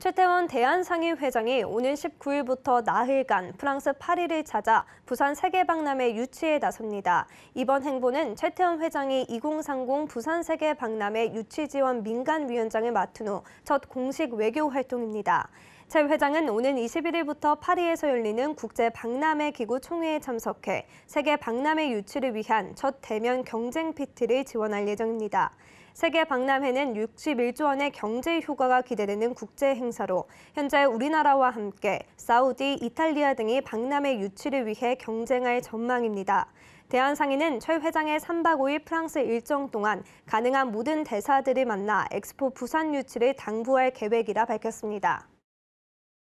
최태원 대한상의 회장이 오는 19일부터 나흘간 프랑스 파리를 찾아 부산 세계박람회 유치에 나섭니다. 이번 행보는 최태원 회장이 2030 부산 세계박람회 유치지원 민간위원장을 맡은 후 첫 공식 외교 활동입니다. 최 회장은 오는 21일부터 파리에서 열리는 국제 박람회 기구 총회에 참석해 세계 박람회 유치를 위한 첫 대면 경쟁 PT를 지원할 예정입니다. 세계 박람회는 61조 원의 경제 효과가 기대되는 국제 행사로 현재 우리나라와 함께 사우디, 이탈리아 등이 박람회 유치를 위해 경쟁할 전망입니다. 대한상인은 최 회장의 3박 5일 프랑스 일정 동안 가능한 모든 대사들을 만나 엑스포 부산 유치를 당부할 계획이라 밝혔습니다.